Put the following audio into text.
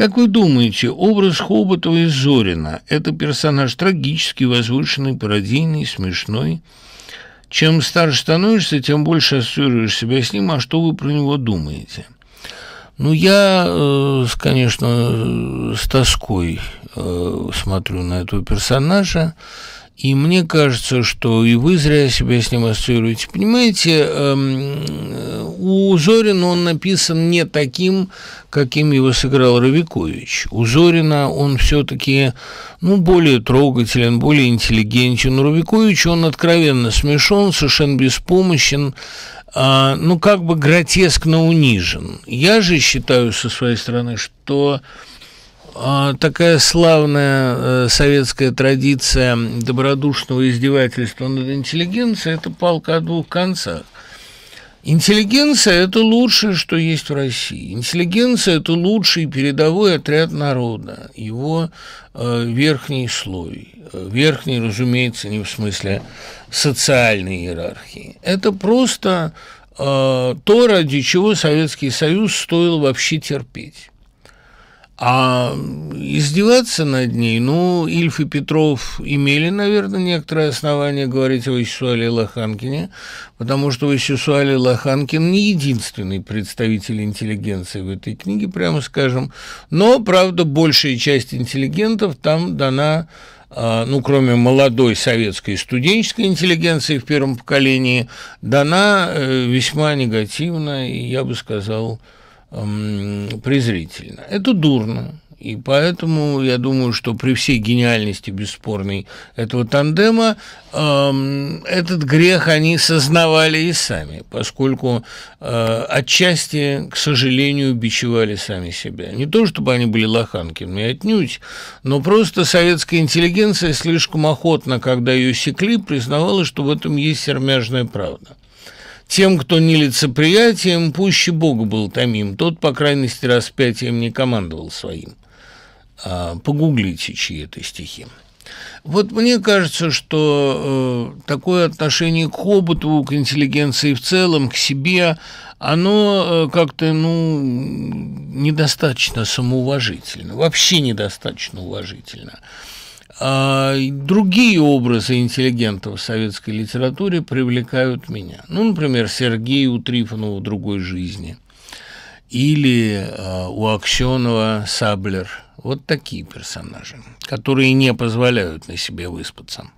Как вы думаете, образ Хоботова из Зорина – это персонаж трагический, возвышенный, пародийный, смешной? Чем старше становишься, тем больше ассоциируешь себя с ним, а что вы про него думаете? Ну, я, э, конечно, с тоской э, смотрю на этого персонажа, и мне кажется, что и вы зря себя с ним ассоциируете. Понимаете, эм, у Зорина он написан не таким, каким его сыграл Равикович. У Зорина он все-таки ну, более трогателен, более интеллигентен. У Равиковича он откровенно смешон, совершенно беспомощен, э, ну, как бы гротескно унижен. Я же считаю со своей стороны, что а, такая славная э, советская традиция добродушного издевательства над интеллигенцией – это палка о двух концах – Интеллигенция – это лучшее, что есть в России. Интеллигенция – это лучший передовой отряд народа, его э, верхний слой. Э, верхний, разумеется, не в смысле социальной иерархии. Это просто э, то, ради чего Советский Союз стоил вообще терпеть. А издеваться над ней, ну, Ильф и Петров имели, наверное, некоторое основание говорить о Вячеславе Лоханкине, потому что Вячеслав Лоханкин не единственный представитель интеллигенции в этой книге, прямо скажем, но, правда, большая часть интеллигентов там дана а, ну, кроме молодой советской студенческой интеллигенции в первом поколении, дана э, весьма негативно, И я бы сказал, Эм, презрительно. Это дурно. И поэтому я думаю, что при всей гениальности бесспорной этого тандема эм, этот грех они сознавали и сами, поскольку э, отчасти, к сожалению, бичевали сами себя. Не то, чтобы они были лоханками, отнюдь, но просто советская интеллигенция слишком охотно, когда ее секли, признавала, что в этом есть сермяжная правда. Тем, кто не лицеприятием, пуще Бог был томим. Тот, по крайности, распятием не командовал своим. А, погуглите чьи-то стихи. Вот мне кажется, что э, такое отношение к хоботу, к интеллигенции в целом, к себе, оно э, как-то, ну, недостаточно самоуважительно, вообще недостаточно уважительно. А, другие образы интеллигентов в советской литературе привлекают меня. Ну, например, Сергей у Трифонова в другой жизни или а, у Аксенова Саблер. Вот такие персонажи, которые не позволяют на себе выспаться.